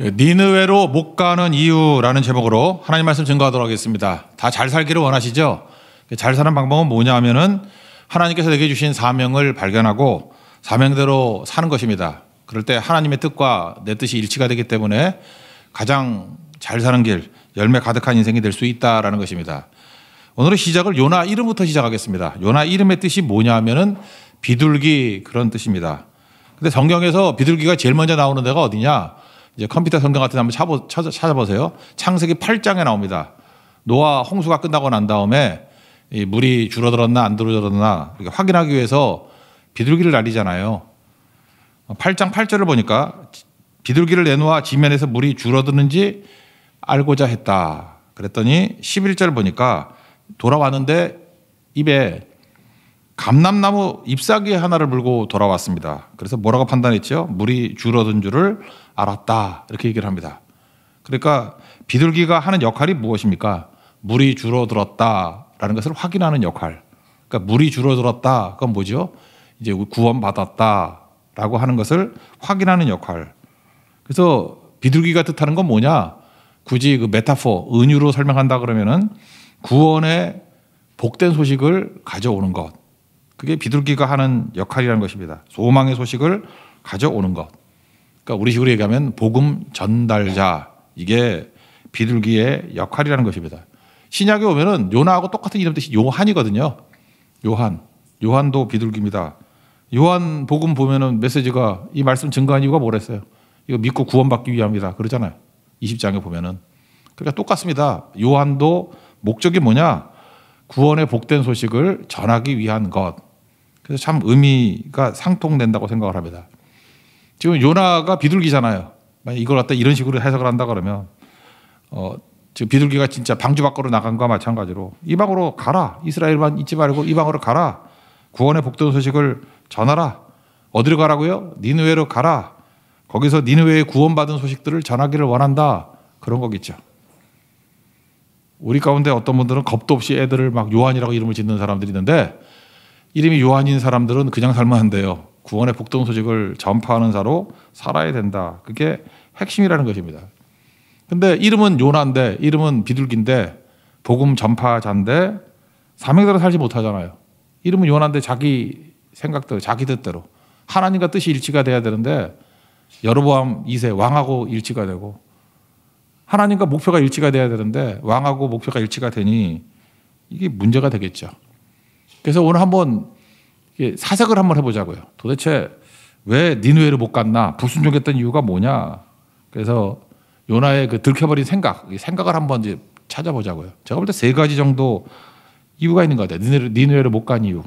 예, 니느웨로 못 가는 이유라는 제목으로 하나님 말씀 증거하도록 하겠습니다. 다 잘 살기를 원하시죠? 잘 사는 방법은 뭐냐 하면은 하나님께서 내게 주신 사명을 발견하고 사명대로 사는 것입니다. 그럴 때 하나님의 뜻과 내 뜻이 일치가 되기 때문에 가장 잘 사는 길, 열매 가득한 인생이 될 수 있다라는 것입니다. 오늘의 시작을 요나 이름부터 시작하겠습니다. 요나 이름의 뜻이 뭐냐 하면은 비둘기 그런 뜻입니다. 근데 성경에서 비둘기가 제일 먼저 나오는 데가 어디냐? 이제 컴퓨터 성경 같은 데 한번 찾아보, 세요 창세기 8장에 나옵니다. 노아 홍수가 끝나고 난 다음에 이 물이 줄어들었나 안 줄어들었나 확인하기 위해서 비둘기를 날리잖아요. 8장 8절을 보니까 비둘기를 내놓아 지면에서 물이 줄어드는지 알고자 했다. 그랬더니 11절 보니까 돌아왔는데 입에 감람나무 잎사귀 하나를 물고 돌아왔습니다. 그래서 뭐라고 판단했죠? 물이 줄어든 줄을 알았다. 이렇게 얘기를 합니다. 그러니까 비둘기가 하는 역할이 무엇입니까? 물이 줄어들었다라는 것을 확인하는 역할. 그러니까 물이 줄어들었다. 그건 뭐죠? 이제 구원받았다라고 하는 것을 확인하는 역할. 그래서 비둘기가 뜻하는 건 뭐냐? 굳이 그 메타포, 은유로 설명한다 그러면은 구원의 복된 소식을 가져오는 것. 그게 비둘기가 하는 역할이라는 것입니다. 소망의 소식을 가져오는 것. 그러니까 우리 식으로 얘기하면 복음 전달자. 이게 비둘기의 역할이라는 것입니다. 신약에 오면은 요나하고 똑같은 이름 뜻이 요한이거든요. 요한. 요한도 비둘기입니다. 요한 복음 보면은 메시지가 이 말씀 증거한 이유가 뭐랬어요? 이거 믿고 구원받기 위함이다. 그러잖아요. 20장에 보면은. 그러니까 똑같습니다. 요한도 목적이 뭐냐? 구원의 복된 소식을 전하기 위한 것. 그래서 참 의미가 상통된다고 생각을 합니다. 지금 요나가 비둘기잖아요. 만약 이걸 갖다 이런 식으로 해석을 한다 그러면 어, 지금 비둘기가 진짜 방주 밖으로 나간 거와 마찬가지로 이방으로 가라. 이스라엘만 잊지 말고 이방으로 가라. 구원의 복된 소식을 전하라. 어디로 가라고요? 니느웨로 가라. 거기서 니느웨의 구원받은 소식들을 전하기를 원한다. 그런 거겠죠. 우리 가운데 어떤 분들은 겁도 없이 애들을 막 요한이라고 이름을 짓는 사람들이 있는데 이름이 요한인 사람들은 그냥 살면 안 돼요. 구원의 복동 소식을 전파하는 자로 살아야 된다. 그게 핵심이라는 것입니다. 근데 이름은 요나인데 이름은 비둘기인데 복음 전파자인데 사명대로 살지 못하잖아요. 이름은 요나인데 자기 생각대로 자기 뜻대로 하나님과 뜻이 일치가 돼야 되는데 여로보암 2세 왕하고 일치가 되고 하나님과 목표가 일치가 돼야 되는데 왕하고 목표가 일치가 되니 이게 문제가 되겠죠. 그래서 오늘 한번 사색을 한번 해보자고요. 도대체 왜 니누에를 못 갔나? 불순종했던 이유가 뭐냐? 그래서 요나의 그 들켜버린 생각, 생각을 한번 이제 찾아보자고요. 제가 볼 때 세 가지 정도 이유가 있는 것 같아요. 니누에를, 못 간 이유.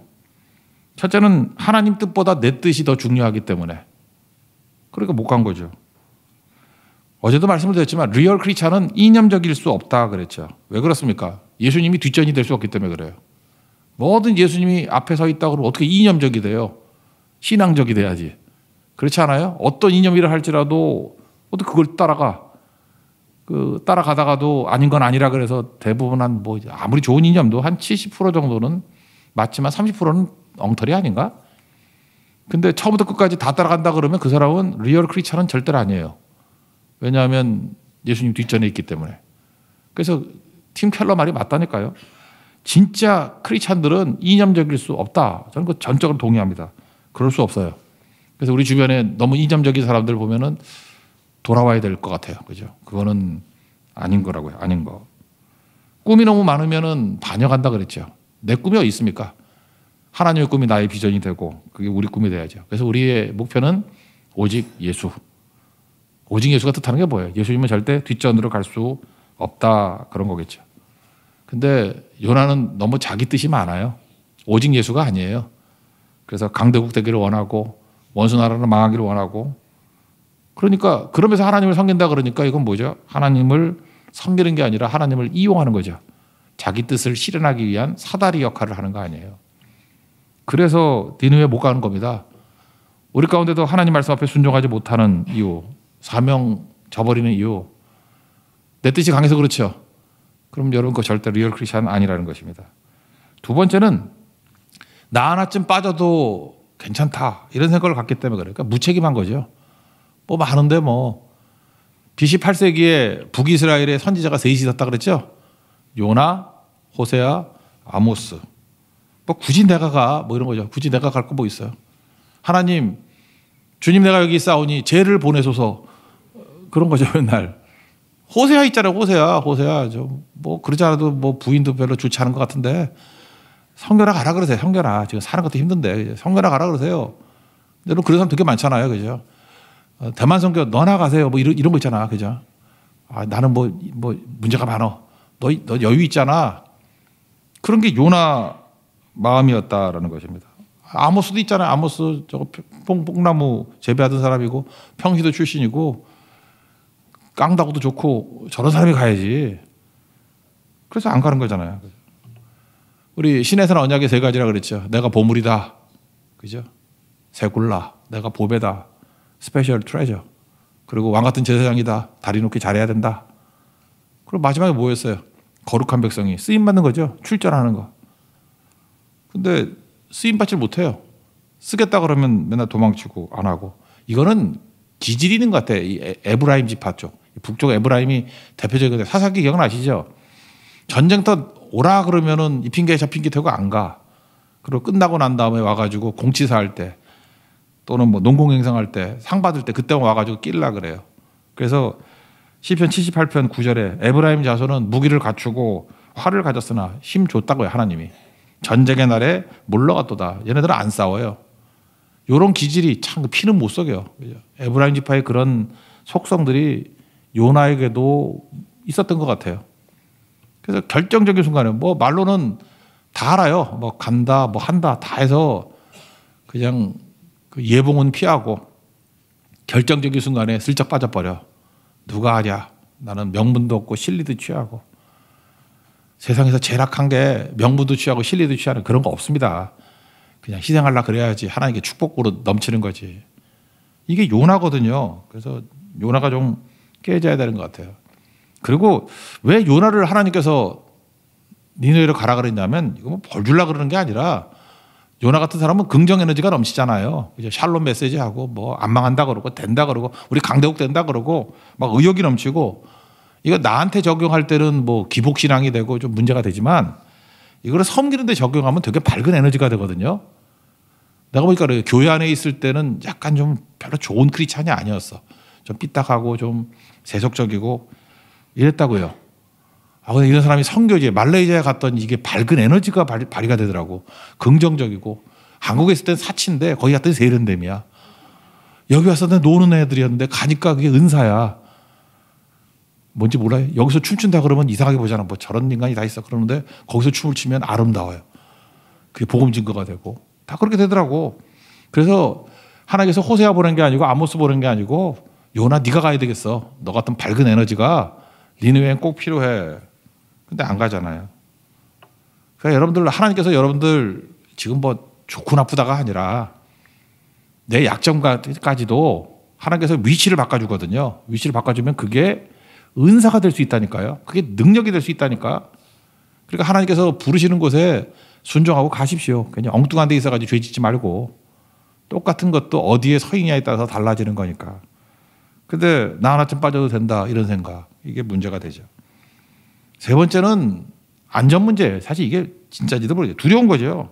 첫째는 하나님 뜻보다 내 뜻이 더 중요하기 때문에. 그러니까 못 간 거죠. 어제도 말씀을 드렸지만 리얼 크리차는 이념적일 수 없다 그랬죠. 왜 그렇습니까? 예수님이 뒷전이 될 수 없기 때문에 그래요. 뭐든 예수님이 앞에 서 있다고 그러면 어떻게 이념적이 돼요? 신앙적이 돼야지. 그렇지 않아요? 어떤 이념이라 할지라도 어떻게 그걸 따라가? 그 따라가다가도 아닌 건 아니라 그래서 대부분 한뭐 아무리 좋은 이념도 한 70% 정도는 맞지만 30%는 엉터리 아닌가? 근데 처음부터 끝까지 다 따라간다 그러면 그 사람은 리얼 크리처는 절대로 아니에요. 왜냐하면 예수님 뒷전에 있기 때문에. 그래서 팀 켈러 말이 맞다니까요. 진짜 크리스찬들은 이념적일 수 없다. 저는 그 전적으로 동의합니다. 그럴 수 없어요. 그래서 우리 주변에 너무 이념적인 사람들 보면은 돌아와야 될 것 같아요. 그죠? 그거는 아닌 거라고요. 아닌 거. 꿈이 너무 많으면은 반영한다 그랬죠. 내 꿈이 어디 있습니까? 하나님의 꿈이 나의 비전이 되고 그게 우리 꿈이 돼야죠. 그래서 우리의 목표는 오직 예수. 오직 예수가 뜻하는 게 뭐예요? 예수님은 절대 뒷전으로 갈 수 없다 그런 거겠죠. 근데 요나는 너무 자기 뜻이 많아요. 오직 예수가 아니에요. 그래서 강대국 되기를 원하고 원수 나라를 망하기를 원하고 그러니까 그러면서 하나님을 섬긴다 그러니까 이건 뭐죠? 하나님을 섬기는 게 아니라 하나님을 이용하는 거죠. 자기 뜻을 실현하기 위한 사다리 역할을 하는 거 아니에요. 그래서 디누에 못 가는 겁니다. 우리 가운데도 하나님 말씀 앞에 순종하지 못하는 이유, 사명 저버리는 이유, 내 뜻이 강해서 그렇죠. 그럼 여러분 그 절대 리얼 크리스천 아니라는 것입니다. 두 번째는 나 하나쯤 빠져도 괜찮다 이런 생각을 갖기 때문에 그러니까 무책임한 거죠. 뭐 많은데 뭐 BC 8세기에 북이스라엘의 선지자가 셋 있었다 그랬죠. 요나, 호세아, 아모스. 뭐 굳이 내가 가 뭐 이런 거죠. 굳이 내가 갈 거 뭐 있어요. 하나님 주님 내가 여기 싸우니 죄를 보내소서 그런 거죠 맨날 호세아 있잖아요. 호세아, 호세아. 저뭐 그러지 않아도 뭐 부인도 별로 좋지 않은 것 같은데 성결아 가라 그러세요. 성결아. 지금 사는 것도 힘든데 성결아 가라 그러세요. 근데 그런 사람 되게 많잖아요. 그죠? 어, 대만 성교 너나 가세요. 뭐 이런, 이런 거 있잖아. 그죠? 아, 나는 뭐, 뭐 문제가 많어. 너, 너 여유 있잖아. 그런 게 요나 마음이었다라는 것입니다. 아모스도 있잖아요. 아모스 저거 뽕뽕나무 재배하던 사람이고 평시도 출신이고 깡다고도 좋고 저런 사람이 가야지. 그래서 안 가는 거잖아요. 우리 신에서는 언약의 세 가지라 그랬죠. 내가 보물이다. 그죠? 세굴라. 내가 보배다. 스페셜 트레저. 그리고 왕 같은 제사장이다. 다리 놓기 잘해야 된다. 그리고 마지막에 뭐였어요? 거룩한 백성이 쓰임 받는 거죠. 출전하는 거. 근데 쓰임 받질 못해요. 쓰겠다 그러면 맨날 도망치고 안 하고. 이거는 기질이는 있것 같아. 이 에브라임 집파 쪽. 북쪽 에브라임이 대표적인거 사사기 기억나시죠? 전쟁터 오라 그러면은 이 핑계 저 핑계 대고 안 가. 그리고 끝나고 난 다음에 와가지고 공치사 할 때 또는 뭐 농공행상 할 때 상 받을 때 그때 와가지고 낄라 그래요. 그래서 시편 78편 9절에 에브라임 자손은 무기를 갖추고 활을 가졌으나 힘 줬다고요 하나님이 전쟁의 날에 물러갔도다. 얘네들은 안 싸워요. 요런 기질이 참 피는 못속여요 에브라임 지파의 그런 속성들이 요나에게도 있었던 것 같아요. 그래서 결정적인 순간에 뭐 말로는 다 알아요. 뭐 간다, 뭐 한다, 다 해서 그냥 그 예봉은 피하고 결정적인 순간에 슬쩍 빠져버려. 누가 하냐 나는 명분도 없고 실리도 취하고 세상에서 제락한게 명분도 취하고 실리도 취하는 그런 거 없습니다. 그냥 희생하려 그래야지 하나님께 축복으로 넘치는 거지. 이게 요나거든요. 그래서 요나가 좀 깨져야 되는 것 같아요. 그리고 왜 요나를 하나님께서 니누에로 가라 그랬냐면 이거 뭐벌 줄라 그러는 게 아니라 요나 같은 사람은 긍정 에너지가 넘치잖아요. 이제 샬롬 메시지 하고 뭐 안 망한다 그러고 된다 그러고 우리 강대국 된다 그러고 막 의욕이 넘치고 이거 나한테 적용할 때는 뭐 기복 신앙이 되고 좀 문제가 되지만 이거를 섬기는 데 적용하면 되게 밝은 에너지가 되거든요. 내가 보니까 교회 안에 있을 때는 약간 좀 별로 좋은 크리스찬이 아니었어. 좀 삐딱하고 좀 세속적이고 이랬다고요. 아, 근데 이런 사람이 성교지 말레이시아에 갔던 이게 밝은 에너지가 발, 발휘가 되더라고. 긍정적이고 한국에 있을 땐 사치인데 거기 갔더니 세련됨이야. 여기 왔었는 노는 애들이었는데 가니까 그게 은사야. 뭔지 몰라요. 여기서 춤춘다 그러면 이상하게 보잖아. 뭐 저런 인간이 다 있어. 그러는데 거기서 춤을 추면 아름다워요. 그게 복음 증거가 되고 다 그렇게 되더라고. 그래서 하나께서 호세아 보낸 게 아니고 아모스 보낸 게 아니고 요나 네가 가야 되겠어. 너 같은 밝은 에너지가 니느웨엔 꼭 필요해. 근데 안 가잖아요. 그러니까 여러분들 하나님께서 여러분들 지금 뭐 좋고 나쁘다가 아니라 내 약점까지도 하나님께서 위치를 바꿔주거든요. 위치를 바꿔주면 그게 은사가 될 수 있다니까요. 그게 능력이 될 수 있다니까. 그러니까 하나님께서 부르시는 곳에 순종하고 가십시오. 그냥 엉뚱한 데 있어가지고 죄 짓지 말고 똑같은 것도 어디에 서 있냐에 따라서 달라지는 거니까. 근데 나 하나쯤 빠져도 된다 이런 생각 이게 문제가 되죠. 세 번째는 안전 문제. 사실 이게 진짜지도 모르겠 두려운 거죠.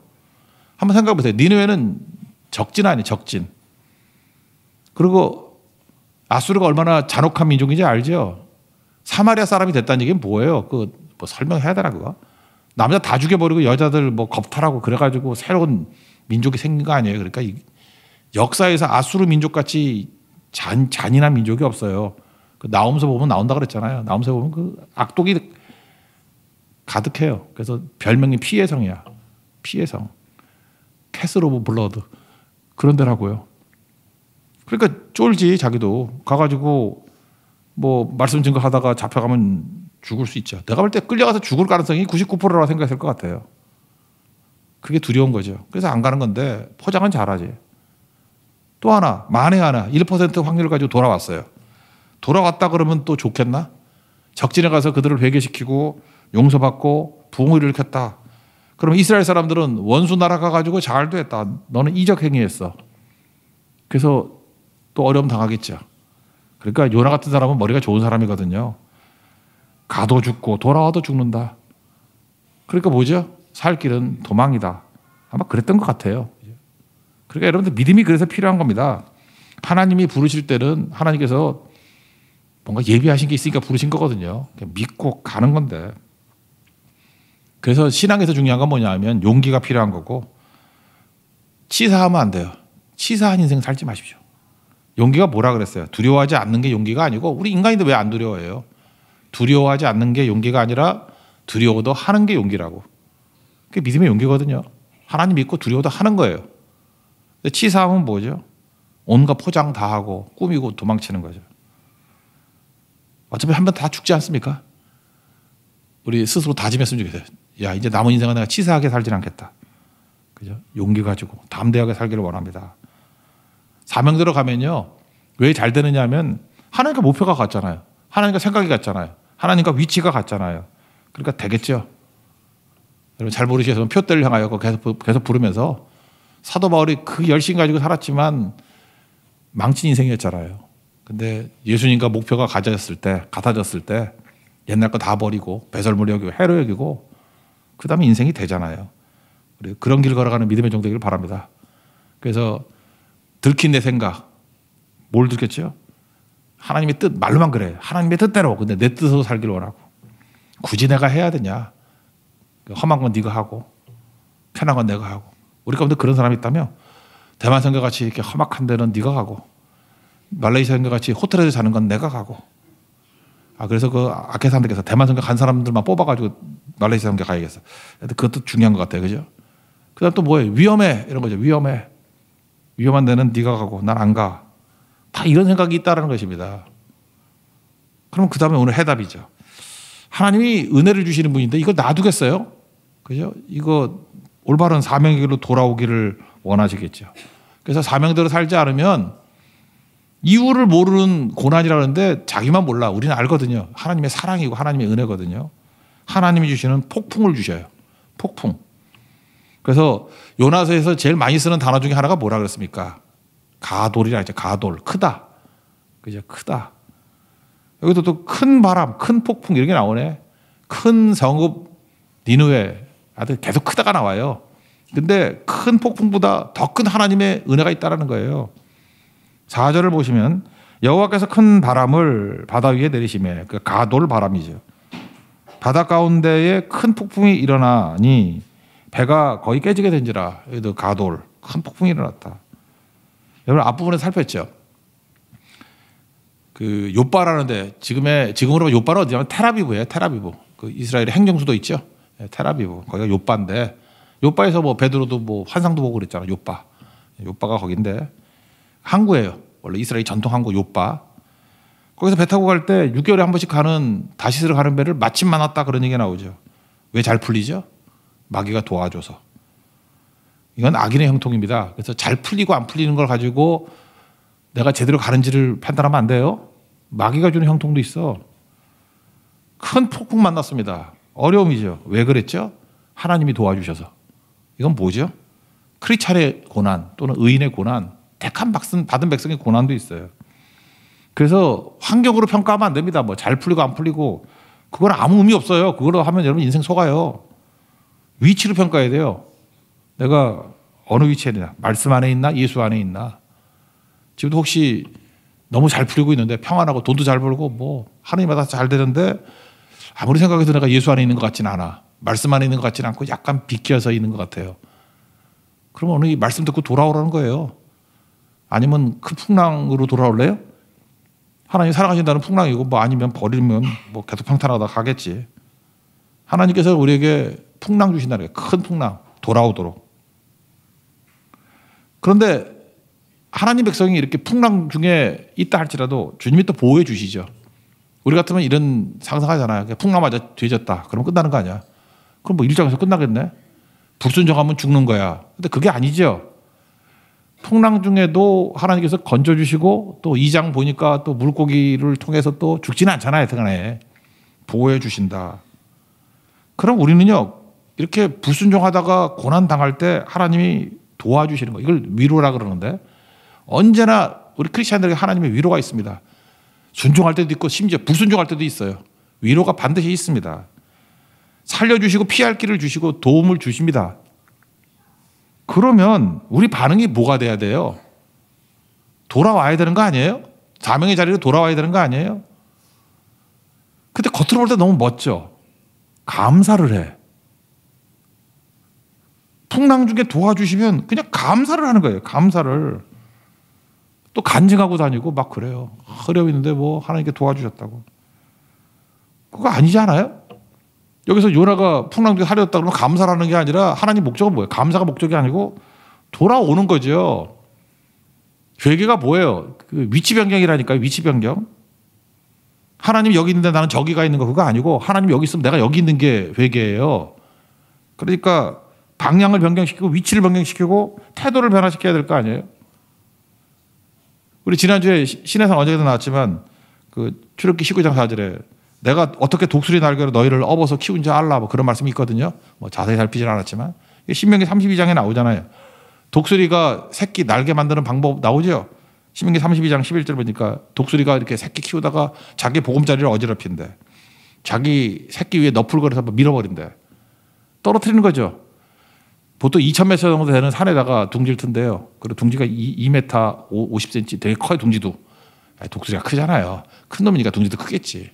한번 생각해 보세요. 니누에는 적진 아니에요. 적진. 그리고 아수르가 얼마나 잔혹한 민족인지 알죠? 사마리아 사람이 됐다는 얘기는 뭐예요? 그 뭐 설명해야 되나 그거? 남자 다 죽여버리고 여자들 뭐 겁탈하고 그래가지고 새로운 민족이 생긴 거 아니에요? 그러니까 역사에서 아수르 민족같이 잔, 잔인한 민족이 없어요. 그 나움서 보면 나온다 그랬잖아요. 나움서 보면 그 악독이 가득해요. 그래서 별명이 피해성이야. 피해성. 캐슬 오브 블러드. 그런 데라고요. 그러니까 쫄지 자기도 가가지고 뭐 말씀 증거하다가 잡혀가면 죽을 수 있죠. 내가 볼 때 끌려가서 죽을 가능성이 99%라고 생각했을 것 같아요. 그게 두려운 거죠. 그래서 안 가는 건데 포장은 잘하지. 또 하나, 만에 하나, 1% 확률 을 가지고 돌아왔어요. 돌아왔다 그러면 또 좋겠나? 적진에 가서 그들을 회개시키고 용서받고 부흥을 일으켰다. 그럼 이스라엘 사람들은 원수 나라 가가지고 잘 됐다. 너는 이적행위했어. 그래서 또 어려움 당하겠죠. 그러니까 요나 같은 사람은 머리가 좋은 사람이거든요. 가도 죽고 돌아와도 죽는다. 그러니까 뭐죠? 살 길은 도망이다. 아마 그랬던 것 같아요. 그러니까 여러분들 믿음이 그래서 필요한 겁니다. 하나님이 부르실 때는 하나님께서 뭔가 예비하신 게 있으니까 부르신 거거든요. 믿고 가는 건데. 그래서 신앙에서 중요한 건 뭐냐 하면 용기가 필요한 거고 치사하면 안 돼요. 치사한 인생 살지 마십시오. 용기가 뭐라 그랬어요? 두려워하지 않는 게 용기가 아니고 우리 인간인데 왜안 두려워해요? 두려워하지 않는 게 용기가 아니라 두려워도 하는 게 용기라고. 그게 믿음의 용기거든요. 하나님 믿고 두려워도 하는 거예요. 치사함은 뭐죠? 온갖 포장 다 하고 꾸미고 도망치는 거죠. 어차피 한 번 다 죽지 않습니까? 우리 스스로 다짐했으면 좋겠어요. 야, 이제 남은 인생은 내가 치사하게 살진 않겠다. 그죠? 용기 가지고 담대하게 살기를 원합니다. 사명대로 가면요. 왜 잘 되느냐 하면 하나님과 목표가 같잖아요. 하나님과 생각이 같잖아요. 하나님과 위치가 같잖아요. 그러니까 되겠죠. 여러분 잘 모르시겠지만 표대를 향하여 계속, 계속 부르면서 사도 바울이 그 열심 가지고 살았지만 망친 인생이었잖아요. 근데 예수님과 목표가 가졌을 때, 같아졌을 때 옛날 거 다 버리고 배설물 여기고 해로 여기고 그 다음에 인생이 되잖아요. 그런길 걸어가는 믿음의 정도기를 바랍니다. 그래서 들킨 내 생각, 뭘 들켰죠? 하나님의 뜻, 말로만 그래. 하나님의 뜻대로. 근데 내 뜻으로 살길 원하고. 굳이 내가 해야 되냐. 그 험한 건 네가 하고 편한 건 내가 하고 우리 가운데 그런 사람이 있다면 대만 선교 같이 이렇게 험악한 데는 네가 가고 말레이시아 선교 같이 호텔에서 자는 건 내가 가고 아 그래서 그 악해 사람들께서 대만 선교 간 사람들만 뽑아가지고 말레이시아 선교 가야겠어. 그것도 중요한 것 같아요, 그죠? 그다음 또 뭐예요? 위험해 이런 거죠. 위험해 위험한 데는 네가 가고 난 안 가. 다 이런 생각이 있다라는 것입니다. 그럼 그 다음에 오늘 해답이죠. 하나님이 은혜를 주시는 분인데 이걸 놔두겠어요? 그죠? 이거 올바른 사명의 길로 돌아오기를 원하시겠죠. 그래서 사명대로 살지 않으면 이유를 모르는 고난이라는데 자기만 몰라. 우리는 알거든요. 하나님의 사랑이고 하나님의 은혜거든요. 하나님이 주시는 폭풍을 주셔요. 폭풍. 그래서 요나서에서 제일 많이 쓰는 단어 중에 하나가 뭐라 그랬습니까? 가돌이라 했죠. 가돌. 크다. 그죠? 크다. 여기도 또 큰 바람, 큰 폭풍 이렇게 나오네. 큰 성읍 니누에 아들 계속 크다가 나와요. 근데 큰 폭풍보다 더 큰 하나님의 은혜가 있다라는 거예요. 4절을 보시면 여호와께서 큰 바람을 바다 위에 내리심에 그 가돌 바람이죠. 바다 가운데에 큰 폭풍이 일어나니 배가 거의 깨지게 된지라. 여기도 가돌 큰 폭풍이 일어났다. 여러분 앞부분에 살폈죠. 그 요바라는데 지금의 지금으로 요바는 어디냐면 테라비브예요. 테라비브. 그 이스라엘의 행정수도 있죠. 예, 테라비브 거기가 요빠인데 요빠에서 뭐 베드로도 뭐 환상도 보고 그랬잖아 요빠 예, 요빠가 거긴데 항구예요 원래 이스라엘 전통 항구 요빠 거기서 배 타고 갈 때 6개월에 한 번씩 가는 다시스를 가는 배를 마침 만났다 그런 얘기가 나오죠 왜 잘 풀리죠 마귀가 도와줘서 이건 악인의 형통입니다 그래서 잘 풀리고 안 풀리는 걸 가지고 내가 제대로 가는지를 판단하면 안 돼요 마귀가 주는 형통도 있어 큰 폭풍 만났습니다 어려움이죠. 왜 그랬죠? 하나님이 도와주셔서. 이건 뭐죠? 크리찰의 고난 또는 의인의 고난, 택한 박슨, 받은 백성의 고난도 있어요. 그래서 환경으로 평가하면 안 됩니다. 뭐 잘 풀리고 안 풀리고 그건 아무 의미 없어요. 그걸로 하면 여러분 인생 속아요. 위치로 평가해야 돼요. 내가 어느 위치에 있나? 말씀 안에 있나? 예수 안에 있나? 지금도 혹시 너무 잘 풀리고 있는데 평안하고 돈도 잘 벌고 뭐 하나님마다 잘 되는데 아무리 생각해도 내가 예수 안에 있는 것같지는 않아. 말씀 안에 있는 것같지는 않고 약간 비껴서 있는 것 같아요. 그러면 오늘 이 말씀 듣고 돌아오라는 거예요. 아니면 큰 그 풍랑으로 돌아올래요? 하나님 사랑하신다는 풍랑이고 뭐 아니면 버리면 뭐 계속 평탄하다 가겠지. 하나님께서 우리에게 풍랑 주신다는 거예요. 큰 풍랑 돌아오도록. 그런데 하나님 백성이 이렇게 풍랑 중에 있다 할지라도 주님이 또 보호해 주시죠. 우리 같으면 이런 상상하잖아요. 풍랑마저 뒤졌다. 그럼 끝나는 거 아니야. 그럼 뭐일정에서 끝나겠네. 불순종하면 죽는 거야. 근데 그게 아니죠. 풍랑 중에도 하나님께서 건져주시고 또 이 장 보니까 또 물고기를 통해서 또 죽지는 않잖아요. 세간에. 보호해 주신다. 그럼 우리는요. 이렇게 불순종하다가 고난당할 때 하나님이 도와주시는 거. 이걸 위로라 그러는데 언제나 우리 크리스천들에게 하나님의 위로가 있습니다. 순종할 때도 있고 심지어 불순종할 때도 있어요. 위로가 반드시 있습니다. 살려주시고 피할 길을 주시고 도움을 주십니다. 그러면 우리 반응이 뭐가 돼야 돼요? 돌아와야 되는 거 아니에요? 자명의 자리로 돌아와야 되는 거 아니에요? 근데 겉으로 볼 때 너무 멋져. 감사를 해. 풍랑 중에 도와주시면 그냥 감사를 하는 거예요. 감사를. 또 간증하고 다니고 막 그래요. 어려운데 뭐 하나님께 도와주셨다고. 그거 아니잖아요 여기서 요나가 풍랑주에 살렸다 그러면 감사라는 게 아니라 하나님 목적은 뭐예요? 감사가 목적이 아니고 돌아오는 거죠. 회개가 뭐예요? 그 위치 변경이라니까요. 위치 변경. 하나님 여기 있는데 나는 저기가 있는 거 그거 아니고 하나님 여기 있으면 내가 여기 있는 게 회개예요. 그러니까 방향을 변경시키고 위치를 변경시키고 태도를 변화시켜야 될 거 아니에요. 우리 지난주에 신해상 언제에도 나왔지만 그 출애굽기 19장 4절에 내가 어떻게 독수리 날개로 너희를 업어서 키운지 알라 뭐 그런 말씀이 있거든요. 뭐 자세히 살피진 않았지만 신명기 32장에 나오잖아요. 독수리가 새끼 날개 만드는 방법 나오죠. 신명기 32장 11절 보니까 독수리가 이렇게 새끼 키우다가 자기 보금자리를 어지럽힌대. 자기 새끼 위에 너풀거려서 밀어버린대. 떨어뜨리는 거죠. 보통 2,000m 정도 되는 산에다가 둥지를 튼데요. 그리고 둥지가 2, 2m 5, 0 c m 되게 커요, 둥지도. 아, 독수리가 크잖아요. 큰 놈이니까 둥지도 크겠지.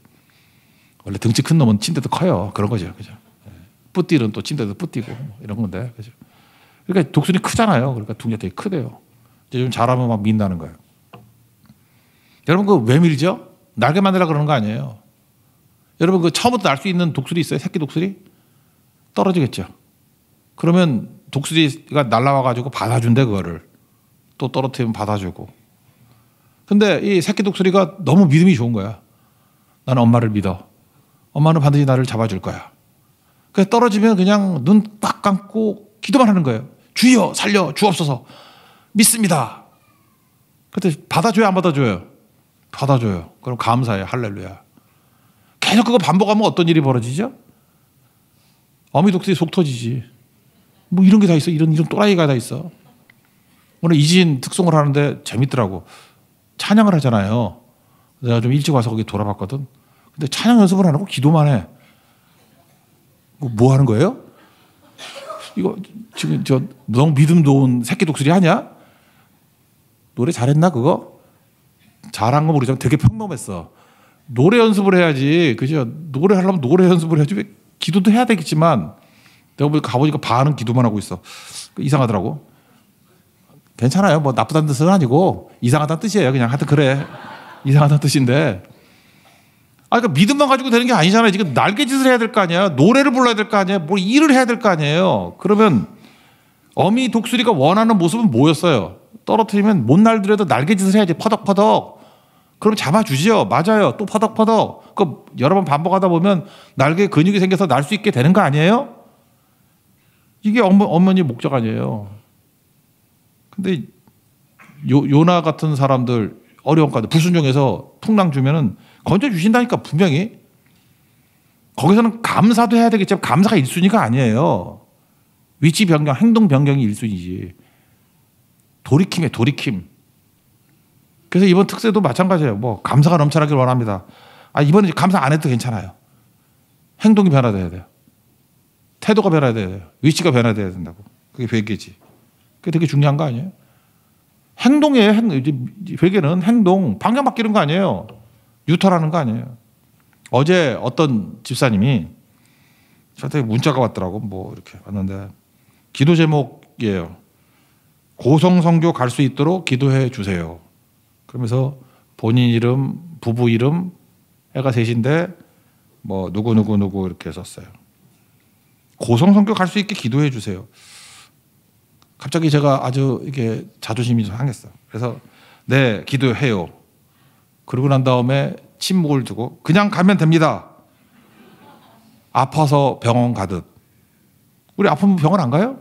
원래 등치 큰 놈은 침대도 커요. 그런 거죠. 그죠. 예. 뿌띠는 또 침대도 뿌띠고 뭐 이런 건데. 그죠. 그러니까 독수리 크잖아요. 그러니까 둥지가 되게 크대요. 이제 좀잘면막 민다는 거예요. 여러분 그 왜 밀죠? 날개 만들라 그러는 거 아니에요. 여러분 그 처음부터 날 수 있는 독수리 있어요? 새끼 독수리? 떨어지겠죠. 그러면 독수리가 날라와 가지고 받아준대 그거를 또 떨어뜨리면 받아주고. 근데 이 새끼 독수리가 너무 믿음이 좋은 거야. 나는 엄마를 믿어. 엄마는 반드시 나를 잡아줄 거야. 그래서 떨어지면 그냥 눈꽉 감고 기도만 하는 거예요. 주여 살려 주옵소서 믿습니다. 그때 받아줘요 안 받아줘요? 받아줘요. 그럼 감사해요 할렐루야. 계속 그거 반복하면 어떤 일이 벌어지죠? 어미 독수리 속 터지지. 뭐 이런 게 다 있어. 이런, 이런 또라이가 다 있어. 오늘 이진 특송을 하는데 재밌더라고. 찬양을 하잖아요. 내가 좀 일찍 와서 거기 돌아봤거든. 근데 찬양 연습을 안 하고 기도만 해. 뭐, 뭐 하는 거예요? 이거 지금 저무 믿음 도운 새끼 독수리 하냐? 노래 잘했나 그거? 잘한 거 모르지만 되게 평범했어. 노래 연습을 해야지. 그죠? 노래 하려면 노래 연습을 해야지. 왜 기도도 해야 되겠지만 내가 보니까 가보니까 반은 기도만 하고 있어. 그 이상하더라고. 괜찮아요. 뭐 나쁘다는 뜻은 아니고 이상하다는 뜻이에요. 그냥 하여튼 그래. 이상하다는 뜻인데. 아, 그러니까 믿음만 가지고 되는 게 아니잖아요. 지금 날개짓을 해야 될 거아니야 노래를 불러야 될 거아니야뭘 일을 해야 될 거 아니에요. 그러면 어미 독수리가 원하는 모습은 뭐였어요? 떨어뜨리면 못 날더라도 날개짓을 해야지. 퍼덕퍼덕. 그럼 잡아주죠 맞아요. 또 퍼덕퍼덕. 그 여러 번 반복하다 보면 날개 근육이 생겨서 날 수 있게 되는 거 아니에요? 이게 어머, 어머니 목적 아니에요. 근데 요, 요나 같은 사람들 어려운 가운데 불순종해서 풍랑 주면은 건져 주신다니까 분명히 거기서는 감사도 해야 되겠지만 감사가 1순위가 아니에요. 위치 변경, 행동 변경이 1순위지. 돌이킴에 돌이킴. 그래서 이번 특세도 마찬가지예요. 뭐 감사가 넘쳐나길 원합니다. 아 이번에 감사 안 해도 괜찮아요. 행동이 변화돼야 돼요. 태도가 변화돼야 돼요. 위치가 변화돼야 된다고. 그게 회계지. 그게 되게 중요한 거 아니에요? 행동에 회계는 행동, 방향 바뀌는 거 아니에요. 유턴하는 거 아니에요. 어제 어떤 집사님이 저한테 문자가 왔더라고. 뭐 이렇게 왔는데 기도 제목이에요. 고성성교 갈 수 있도록 기도해 주세요. 그러면서 본인 이름, 부부 이름, 애가 셋인데 뭐 누구 누구 누구 이렇게 썼어요. 고성 성격할 수 있게 기도해 주세요. 갑자기 제가 아주 이게 자존심이 상했어. 그래서 네 기도해요. 그러고 난 다음에 침묵을 두고 그냥 가면 됩니다. 아파서 병원 가듯. 우리 아프면 병원 안 가요?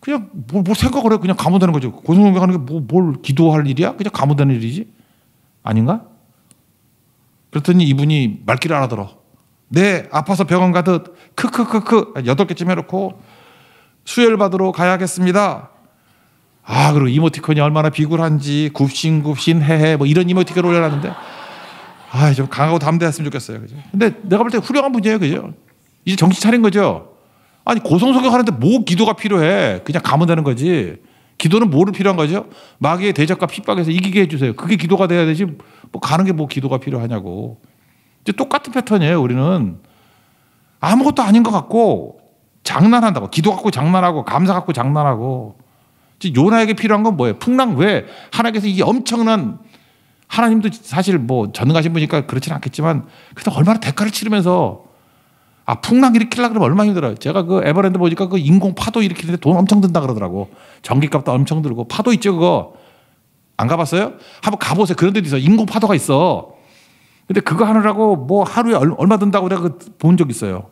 그냥 뭘, 뭐, 뭘 뭐 생각을 해 그냥 가면 되는 거죠. 고성성격 하는 게뭘 뭐, 기도할 일이야? 그냥 가면 되는 일이지 아닌가? 그랬더니 이분이 말귀를 알아들어. 네, 아파서 병원 가듯 크크크크 아, 여덟 개쯤 해놓고 수혈 받으러 가야겠습니다. 아, 그리고 이모티콘이 얼마나 비굴한지 굽신굽신 해해 뭐 이런 이모티콘을 올려놨는데 아, 좀 강하고 담대했으면 좋겠어요. 그죠? 근데 내가 볼 때 훌륭한 분이에요. 그죠? 이제 정신 차린 거죠. 아니, 고성성격 하는데 뭐 기도가 필요해. 그냥 가면 되는 거지. 기도는 뭐를 필요한 거죠? 마귀의 대적과 핍박에서 이기게 해주세요. 그게 기도가 돼야 되지. 뭐 가는 게 뭐 기도가 필요하냐고. 똑같은 패턴이에요. 우리는 아무것도 아닌 것 같고 장난한다고 기도 갖고 장난하고 감사 갖고 장난하고 요나에게 필요한 건 뭐예요? 풍랑 왜 하나님께서 이 엄청난 하나님도 사실 뭐 전능하신 분이니까 그렇진 않겠지만 그래도 얼마나 대가를 치르면서 아 풍랑 일으키려 그러면 얼마나 힘들어요. 제가 그 에버랜드 보니까 그 인공 파도 일으키는데 돈 엄청 든다 그러더라고. 전기값도 엄청 들고 파도 있죠 그거 안 가봤어요? 한번 가보세요. 그런 데 있어 인공 파도가 있어. 근데 그거 하느라고 뭐 하루에 얼마 든다고 내가 그 본적 있어요.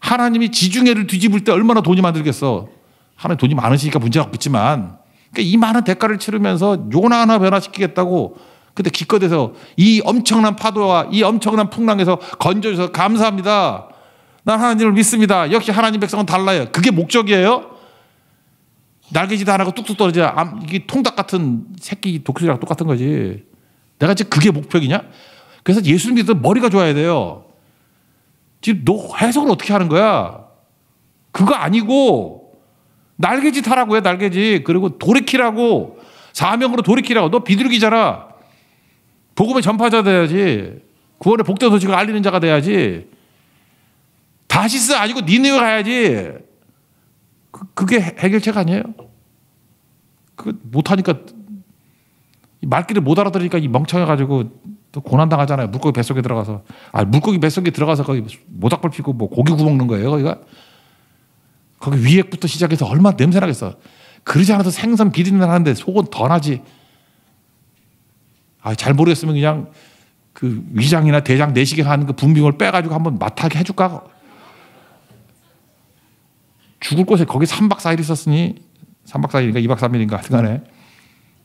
하나님이 지중해를 뒤집을 때 얼마나 돈이 만들겠어. 하나님 돈이 많으시니까 문제가 없겠지만 그러니까 이 많은 대가를 치르면서 요나 하나 변화시키겠다고 근데 기껏해서 이 엄청난 파도와 이 엄청난 풍랑에서 건져줘서 감사합니다. 난 하나님을 믿습니다. 역시 하나님 백성은 달라요. 그게 목적이에요? 날개지도 안 하고 뚝뚝 떨어져야 이게 통닭 같은 새끼 독수리랑 똑같은 거지. 내가 지금 그게 목표이냐? 그래서 예수 님 믿어 머리가 좋아야 돼요. 지금 너 해석을 어떻게 하는 거야? 그거 아니고 날개짓 하라고 해 날개짓. 그리고 돌이키라고 사명으로 돌이키라고. 너 비둘기잖아. 복음의 전파자 돼야지. 구원의 복된 소식을 알리는 자가 돼야지. 다시스 아니고 니네웨 가야지. 그, 게 해결책 아니에요? 그 못하니까 말귀를 못 알아들으니까 이 멍청해가지고 또 고난 당하잖아요. 물고기 뱃속에 들어가서 아 물고기 뱃속에 들어가서 거기 모닥불 피고 뭐 고기 구먹는 거예요. 거기가 거기 위액부터 시작해서 얼마나 냄새 나겠어. 그러지 않아도 생선 비린내 나는데 속은 더 나지. 아잘 모르겠으면 그냥 그 위장이나 대장 내시경 하는 그 분비물 빼가지고 한번 맡하게 해줄까? 죽을 곳에 거기 3박 4일 있었으니 3박 4일인가 2박 3일인가 하여간에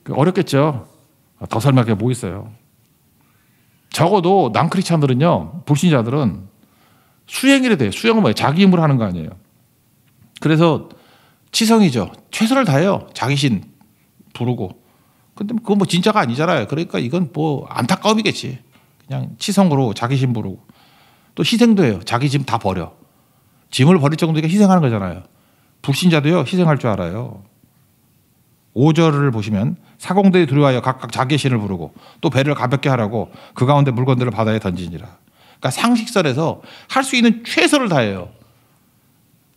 그 어렵겠죠. 아, 더 설명할 게 뭐 있어요. 적어도 남크리스찬들은요, 불신자들은 수행이라 돼요. 수행은 뭐예요? 자기 힘으로 하는 거 아니에요. 그래서 치성이죠. 최선을 다해요. 자기 신 부르고. 근데 그건 뭐 진짜가 아니잖아요. 그러니까 이건 뭐 안타까움이겠지. 그냥 치성으로 자기 신 부르고. 또 희생도 해요. 자기 짐 다 버려. 짐을 버릴 정도니까 희생하는 거잖아요. 불신자도요, 희생할 줄 알아요. 5절을 보시면 사공대에 들어하여 각각 자기의 신을 부르고 또 배를 가볍게 하라고 그 가운데 물건들을 바다에 던지니라. 그러니까 상식설에서 할 수 있는 최선을 다해요.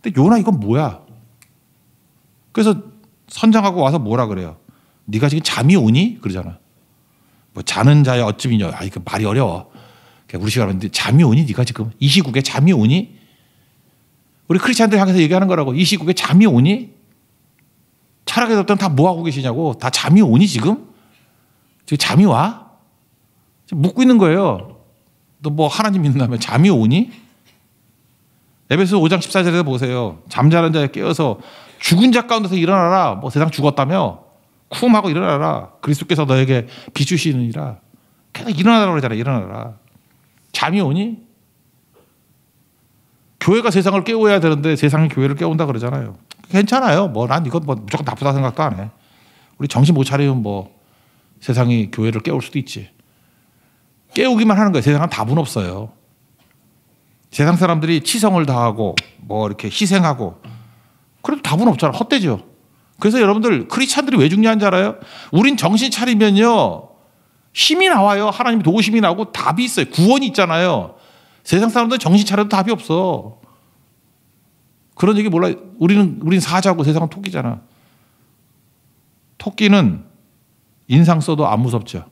근데 요나 이건 뭐야? 그래서 선장하고 와서 뭐라 그래요? 네가 지금 잠이 오니? 그러잖아. 뭐 자는 자야 어찌미냐? 아 이거 말이 어려워. 우리 시간은 잠이 오니? 네가 지금 이 시국에 잠이 오니? 우리 크리스천들 향해서 얘기하는 거라고 이 시국에 잠이 오니? 철학의 답변 다 뭐하고 계시냐고. 다 잠이 오니 지금? 지금 잠이 와? 지금 묻고 있는 거예요. 너 뭐 하나님 믿는다면 잠이 오니? 에베소 5장 14절에서 보세요. 잠자는 자에 깨어서 죽은 자 가운데서 일어나라. 뭐 세상 죽었다며 쿵 하고 일어나라. 그리스도께서 너에게 비추시느니라. 계속 일어나라고 그러잖아. 일어나라. 잠이 오니? 교회가 세상을 깨워야 되는데 세상이 교회를 깨운다 그러잖아요. 괜찮아요. 뭐 난 이건 뭐 무조건 나쁘다 생각도 안 해. 우리 정신 못 차리면 뭐 세상이 교회를 깨울 수도 있지. 깨우기만 하는 거예요. 세상은 답은 없어요. 세상 사람들이 치성을 다하고 뭐 이렇게 희생하고 그래도 답은 없잖아. 헛되죠. 그래서 여러분들 크리스찬들이 왜 중요한지 알아요? 우린 정신 차리면요. 힘이 나와요. 하나님 도우심이 나고 답이 있어요. 구원이 있잖아요. 세상 사람들 정신 차려도 답이 없어. 그런 얘기 몰라. 요 우리는 우린 사자고 세상은 토끼잖아. 토끼는 인상 써도 안 무섭죠.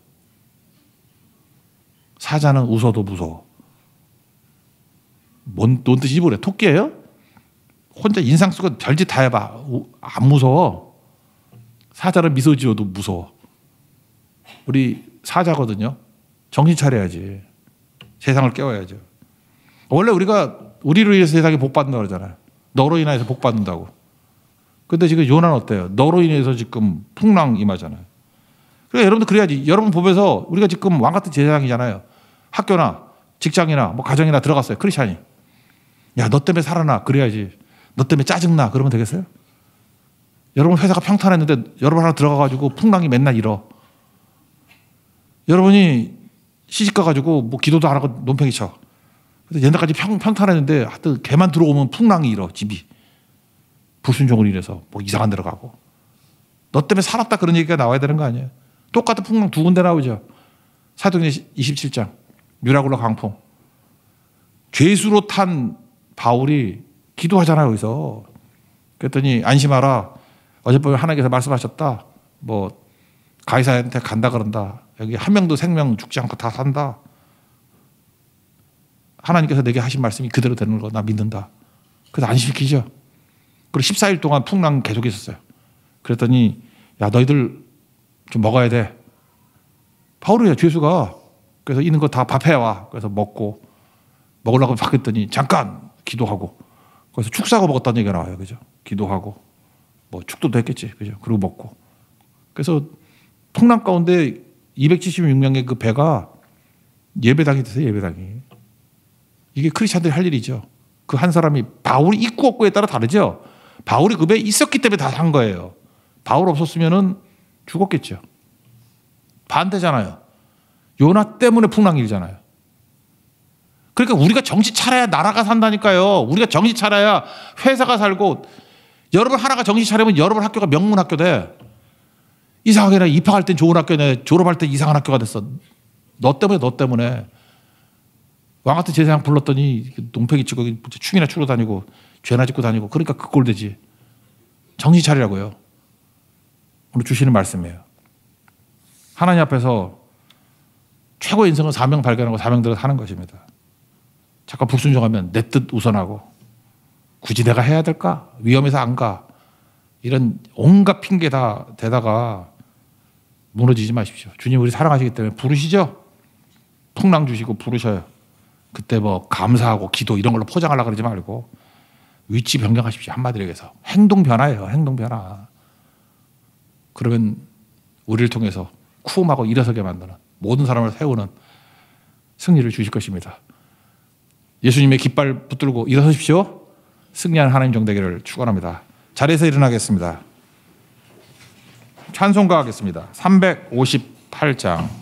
사자는 웃어도 무서워. 뭔, 뭔뜻이지 모르 토끼예요? 혼자 인상 쓰고 별짓 다 해봐. 안 무서워. 사자를 미소 지어도 무서워. 우리 사자거든요. 정신 차려야지. 세상을 깨워야죠. 원래 우리가 우리를위해서 세상에 복 받는다 고 그러잖아요. 너로 인해서 복 받는다고. 근데 그 지금 그 요나는 어때요? 너로 인해서 지금 풍랑 임하잖아요. 그러니까 여러분도 그래야지. 여러분 보면서 우리가 지금 왕 같은 세상이잖아요. 학교나 직장이나 뭐 가정이나 들어갔어요. 크리스찬이. 야, 너 때문에 살아나. 그래야지. 너 때문에 짜증나. 그러면 되겠어요? 여러분 회사가 평탄했는데 여러분 하나 들어가가지고 풍랑이 맨날 일어. 여러분이 시집 가가지고 뭐 기도도 안 하고 논팽이 쳐. 그래서 옛날까지 평, 평탄했는데 하여튼 개만 들어오면 풍랑이 일어, 집이. 불순종으로 인해서 뭐 이상한 데로 가고. 너 때문에 살았다 그런 얘기가 나와야 되는 거 아니에요? 똑같은 풍랑 두 군데 나오죠. 사도행전 27장. 유라굴라 강풍. 죄수로 탄 바울이 기도하잖아요, 거기서. 그랬더니 안심하라. 어젯밤에 하나님께서 말씀하셨다. 뭐 가이사한테 간다 그런다. 여기 한 명도 생명 죽지 않고 다 산다. 하나님께서 내게 하신 말씀이 그대로 되는 거나 믿는다. 그래서 안심시키죠. 그리고 14일 동안 풍랑 계속 있었어요. 그랬더니 야 너희들 좀 먹어야 돼. 파울이야 죄수가 그래서 있는 거 다 밥해 와. 그래서 먹고 먹으려고 바랬더니 잠깐 기도하고 그래서 축 사고 먹었다는 얘기가 나와요. 그죠? 기도하고 뭐축도 했겠지. 그죠? 그리고 먹고 그래서 풍랑 가운데 276명의 그 배가 예배당이 됐어요. 예배당이 이게 크리스찬들이 할 일이죠. 그 한 사람이 바울이 있고 없고에 따라 다르죠. 바울이 그 배에 있었기 때문에 다 산 거예요. 바울 없었으면은 죽었겠죠. 반대잖아요. 요나 때문에 풍랑일잖아요. 그러니까 우리가 정신 차려야 나라가 산다니까요. 우리가 정신 차려야 회사가 살고 여러분 하나가 정신 차리면 여러분 학교가 명문 학교 돼. 이상하게 입학할 땐 좋은 학교네. 졸업할 때 이상한 학교가 됐어. 너 때문에 너 때문에. 왕 같은 제사장 불렀더니 농패기 치고 춤이나 추고 다니고 죄나 짓고 다니고 그러니까 그 꼴되지. 정신 차리라고요. 오늘 주시는 말씀이에요. 하나님 앞에서 최고 인생은 사명 발견하고 사명대로 사는 것입니다. 잠깐 불순종하면 내 뜻 우선하고 굳이 내가 해야 될까? 위험해서 안 가. 이런 온갖 핑계 다되다가 무너지지 마십시오. 주님 우리 사랑하시기 때문에 부르시죠? 풍랑 주시고 부르셔요. 그때 뭐 감사하고 기도 이런 걸로 포장하려 고 그러지 말고 위치 변경하십시오. 한마디로 해서 행동 변화예요. 행동 변화. 그러면 우리를 통해서 쿠움하고 일어서게 만드는 모든 사람을 세우는 승리를 주실 것입니다. 예수님의 깃발 붙들고 일어서십시오. 승리한 하나님 정대기를 축원합니다. 자리에서 일어나겠습니다. 찬송가 하겠습니다. 358장.